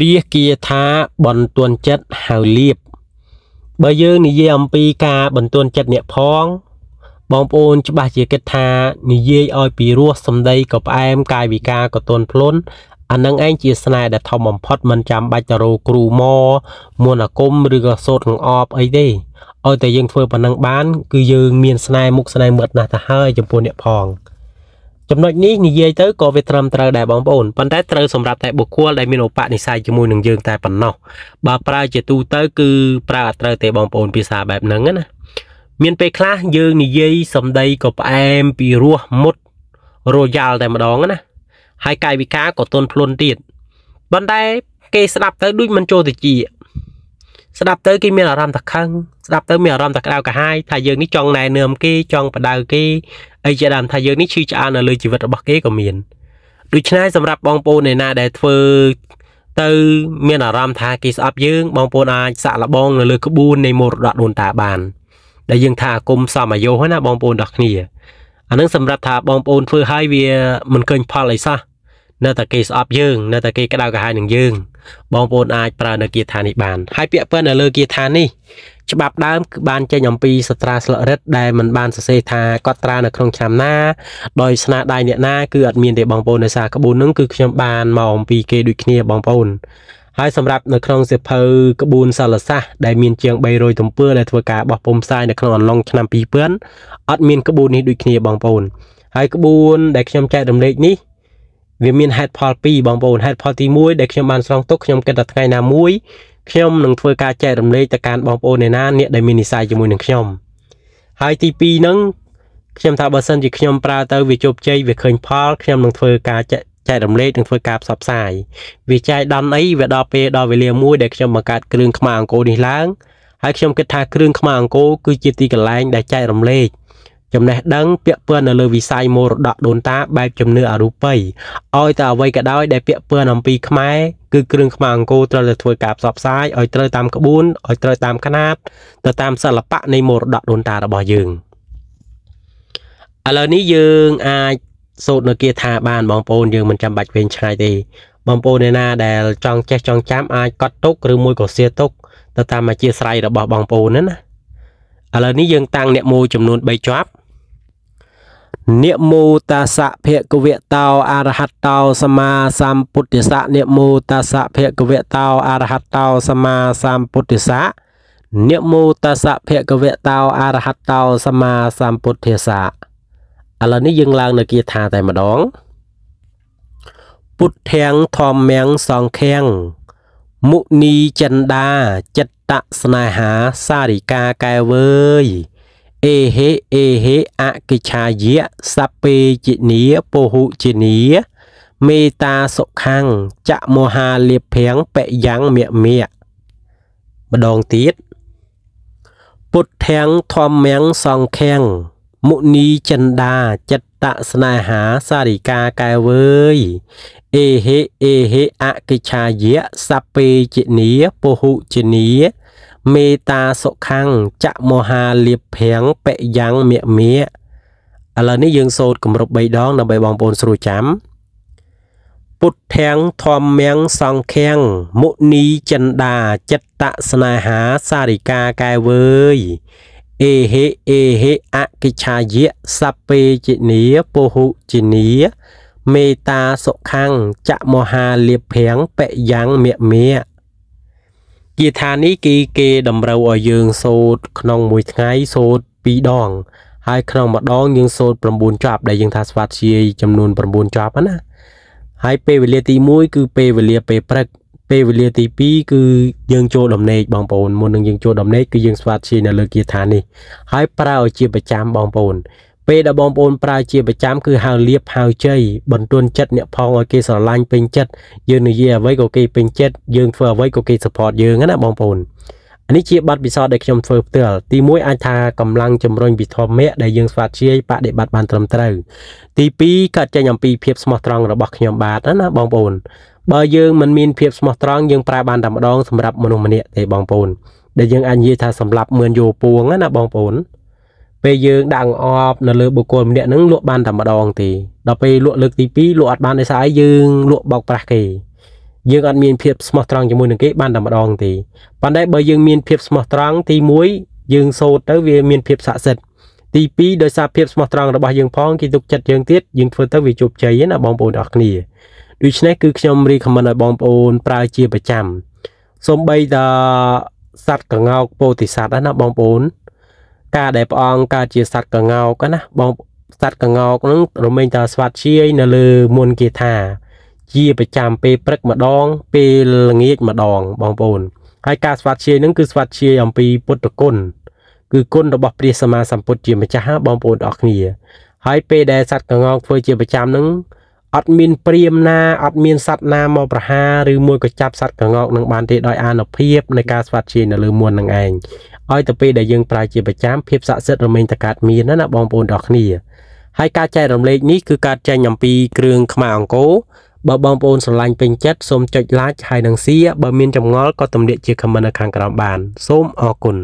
ព្រាគាថាបន្ទន់ចិត្តហៅលៀបបើយើងនិយាយអំពីការបន្ទន់ចិត្តអ្នកផង បងប្អូនច្បាស់ជាគិតថានិយាយឲ្យពីរសសម្ដីក៏ផ្អែមកាយវិការក៏ទន់ភ្លន់អានឹងឯងជាស្នេហ៍ដែលធំបំផុតមិនចាំបាច់ទៅរកគ្រូមកមន្តអាគមឬក៏សូត្រងអបអីទេឲ្យតែយើងធ្វើប៉ុណ្ណឹងបាន គឺយើងមានស្នេហ៍មុខស្នេហ៍មាត់ណាស់ទៅហើយចំពោះអ្នកផង។ចំណុចនេះនិយាយទៅក៏វាត្រឹមត្រូវដែរបងប្អូនប៉ុន្តែត្រូវសម្រាប់តែបុគ្គលដែលមានឧបនិស្ស័យជាមួយនឹងយើងតែប៉ុណ្ណោះបើប្រើជាទូទៅគឺប្រើអត់ត្រូវទេបងប្អូនភាសាបែបហ្នឹងណាមានពេលខ្លះយើងនិយាយសំដីក៏ផ្អែមពីរសមុតរយ៉ាល់តែម្ដងណាហើយកាយវិការក៏ទន់ភ្លន់ទៀតប៉ុន្តែគេស្ដាប់ទៅដូចមិនចូលទៅជាស្ដាប់ទៅគេមានអារម្មណ៍ថាខឹងស្ដាប់ទៅមានអារម្មណ៍ថាក្តៅក្រហាយថាយើងនេះចង់ណែនាំគេចង់បដៅគេអីជាដើមថាយើងនេះឈឺឆ្អាននៅលើជីវិតរបស់គេក៏មានដូច្នេះសម្រាប់បងប្អូនអ្នកណាដែលធ្វើទៅមានអារម្មណ៍ថាគេស្អប់យើងបងប្អូនអាចសាក់លបងនៅលើក្បួននៃមរតកដូនតាបានដែលយើងថាអាគមសមអាយុហ្នឹងណាបងប្អូនទាំងគ្នាអានឹងសម្រាប់ថាបងប្អូនធ្វើឲ្យវាមិនឃើញផលអីសោះនៅតែគេស្អប់យើង នៅតែគេក្តៅក្រហាយនឹងយើង បងប្អូនអាចប្រើនៅគាថានេះបាន ហើយពាក្យពិននៅលើគាថានេះច្បាប់ដើមគឺបានចេញអំពីសត្រាស្លឹករឹតដែលมันបានសរសេរថាកត់ត្រានៅក្នុងឆ្នាំណាដោយស្នាដៃអ្នកណាគឺអត់មានទេបងប្អូននៅសារក្បួននឹងគឺខ្ញុំបានមកអំពីគេដូចគ្នាបងប្អូនហើយសម្រាប់នៅក្នុងសៀវភៅក្បួនសាលសាស្ត្រដែលមានជាង300ទំព័រដែលធ្វើការបោះពុំផ្សាយនៅក្នុងអំឡុងឆ្នាំ2000អត់មានក្បួននេះដូចគ្នាបងប្អូន ហើយក្បួន ដែលខ្ញុំចែករំលែកនេះវាមានហេតុផលពីរបងប្អូនហេតុផលទី1ដែលខ្ញុំបានស្រង់ទុកខ្ញុំគិតថាថ្ងៃណាមួយខ្ញុំនឹងធ្វើការចែករំលែកទៅកាន់បងប្អូនអ្នកណាអ្នកដែលមាននិស្ស័យជាមួយនឹងខ្ញុំហើយទី2ហ្នឹងខ្ញុំថាបើសិនជាខ្ញុំប្រើទៅវាជោគជ័យវាឃើញផលខ្ញុំនឹងធ្វើការចែកចែករំលែកនិងធ្វើការផ្សព្វផ្សាយវាចែកដល់អីវាដល់ពេលដល់វេលាមួយដែលខ្ញុំបង្កើតគ្រឿងខ្មៅអង្គរនេះឡើងហើយខ្ញុំគិតថាគ្រឿងខ្មៅអង្គរគឺជាទីកន្លែងដែលចែករំលែកចំណេះដឹងពាក់ព័ន្ធនៅលើវិស័យមរតកដូនតាបែបជំនឿអរូបីឲ្យតែអ្វីក៏ដោយដែលពាក់ព័ន្ធអំពីខ្មែរគឺគ្រឿងខ្មៅអង្គរត្រូវតែធ្វើការផ្សព្វផ្សាយឲ្យត្រូវតាមក្បួនឲ្យត្រូវតាមຂະណាតទៅតាមសិល្បៈនៃមរតកដូនតារបស់យើងឥឡូវនេះយើងអាចសូត្រនៅគាថាបានបងប្អូនយើងមិនចាំបាច់វែងឆ្ងាយទេបងប្អូនអ្នកណា ដែលចង់ចេះចង់ចាំអាចកត់ទុកឬមួយក៏សៀទុកទៅតាមអធិស្ស្រ័យរបស់បងប្អូនណាឥឡូវនេះយើងតាំងអ្នកមូចំនួន3ជាប់និមោតាសៈភគវតោអរហតោសមាសម្ពុទ្ធិសៈនិមោតាសៈភគវតោអរហតោសមាសម្ពុទ្ធិសៈនិមោតាសៈភគវតោអរហតោសមាសម្ពុទ្ធិសៈឥឡូវនេះយើងឡើងនៅគាថាតែម្ដង ពុទ្ធាំងធម្មាំងសង្ឃាំងមុនីចិន្តាចិត្តស្នេហាសារិកាកែវើយអេហេអេហេអកិឆាយៈសពេជនីពហុជនីមេតាសុខੰងចមហាលៀបភៀងបយ៉ាងមៈមៈម្ដងទៀត ពុទ្ធាំងធម្មាំងសង្ខាំងមុនីចិន្តាចិត្តតស្នេហាសារិកាកែវើយអេហេអេហេអកិឆាយៈសពេជនីពហុជនីមេតាសុខੰងចមហាលៀបភៀងបិយ៉ាងមៀមៀឥឡូវនេះយើងសូត្រគម្រប់3ដងដើម្បីបងប្អូនស្រួលចាំពុទ្ធាំងធម្មាំងសង្ខាំងមុនីចិន្តាចិត្តស្នេហាសារិកាកែវើយអេហេអេហេអកិឆាយៈសពេជនីពហុជនីមេតាសុខੰចមហាលៀបភៀងបយ៉ាងមមៈគាថានេះគឺគេតម្រូវឲ្យយើងសូត្រក្នុងមួយថ្ងៃសូត្រ2ដង ហើយក្នុងម្ដងយើងសូត្រ9ចប់ ដែលយើងថាស្វាធ្យាយចំនួន9ចប់ណាហើយពេលវេលាទី1គឺពេលវេលាពេលព្រឹកពេលវេលាទី2គឺយើងចូលដំណេកបងប្អូនមុននឹងយើងចូលដំណេកគឺយើងស្វាតឈីនៅលើគាថានេះហើយប្រើឲ្យជាប្រចាំបងប្អូនពេលដែលបងប្អូនប្រើជាប្រចាំគឺហៅលៀបហៅជ័យបន្ទន់ចិត្តអ្នកផងឲ្យគេស្រឡាញ់ពេញចិត្តយើងនិយាយអ្វីក៏គេពេញចិត្តយើងធ្វើអ្វីក៏គេ support យើងណាបងប្អូននេះជាបទពិសោធន៍ដែលខ្ញុំធ្វើផ្ទាល់ទី1អាចថាកម្លាំងជំរុញពីធម្មៈដែលយើងស្វាធ្យាយបដិបត្តិបានត្រឹមត្រូវទី2កើតចេញអំពីភាពស្មោះត្រង់របស់ខ្ញុំបាទណាបងប្អូនបើយើងមិនមានភាពស្មោះត្រង់យើងប្រើបានតែម្ដងសម្រាប់មនុស្សម្នាក់ទេបងប្អូន ដែលយើងអាចនិយាយថាសម្រាប់មឿនយោពួង ណាបងប្អូនពេលយើងដាក់អបនៅលើបុគ្គលម្នាក់ហ្នឹងលក់បានតែម្ដងទេដល់ពេលលក់លើកទី2លក់អត់បានដោយសារយើងលក់បោកប្រាស់គេយើងអត់មានភាពស្មោះត្រង់ជាមួយនឹងគេបានតែម្ដងទេប៉ុន្តែបើយើងមានភាពស្មោះត្រង់ទី1យើងសូត្រទៅវា មានភាពស័ក្តិសិទ្ធិទី2ដោយសារភាពស្មោះត្រង់របស់យើងផងគេទុកចិត្តយើងទៀតយើងធ្វើទៅវាជោគជ័យណាបងប្អូនអរគ្នាដូច្នេះគឺខ្ញុំ recommend ឲ្យបងប្អូន ប្រើជាប្រចាំសូម្បីតាសត្វកងោកពោធិសត្វណាបងប្អូនការដែលព្រះអង្គកើតជាសត្វកងោកណាបងសត្វកងោកហ្នឹងរមែងតាស្វាតជាយនៅលើមុនគេថាជាប្រចាំពេលព្រឹកម្ដង ពេលល្ងាចម្ដង បងប្អូនហើយការស្វាធ្យាយនឹងគឺស្វាធ្យាយអំពីពុទ្ធគុណគឺគុណរបស់ព្រះសម្មាសម្ពុទ្ធជាម្ចាស់បងប្អូនទាំងអស់គ្នាហើយពេលដែលសត្វកងងធ្វើជាប្រចាំនឹងអត់មានព្រាមណា អត់មានសត្វណាមកប្រហារឬមួយក៏ចាប់សត្វកងកនឹងបានទេដោយអានុភាពនៃការស្វាធ្យាយនៅលើមួននឹងឯងឲ្យទៅពេលដែលយើងប្រើជាប្រចាំភាពស័ក្តិសិទ្ធិរមែងតកើតមានណាបងប្អូនទាំងអស់គ្នាហើយការចែករំលែកនេះគឺការចែងអំពីគ្រឿងខ្មៅអង្គរបើបងប្អូនស្រឡាញ់ពេញចិត្តសូមចុច like ហើយនិង share បើមានចម្ងល់ក៏ទម្លាក់ជា comment នៅខាងក្រោមបានសូមអរគុណ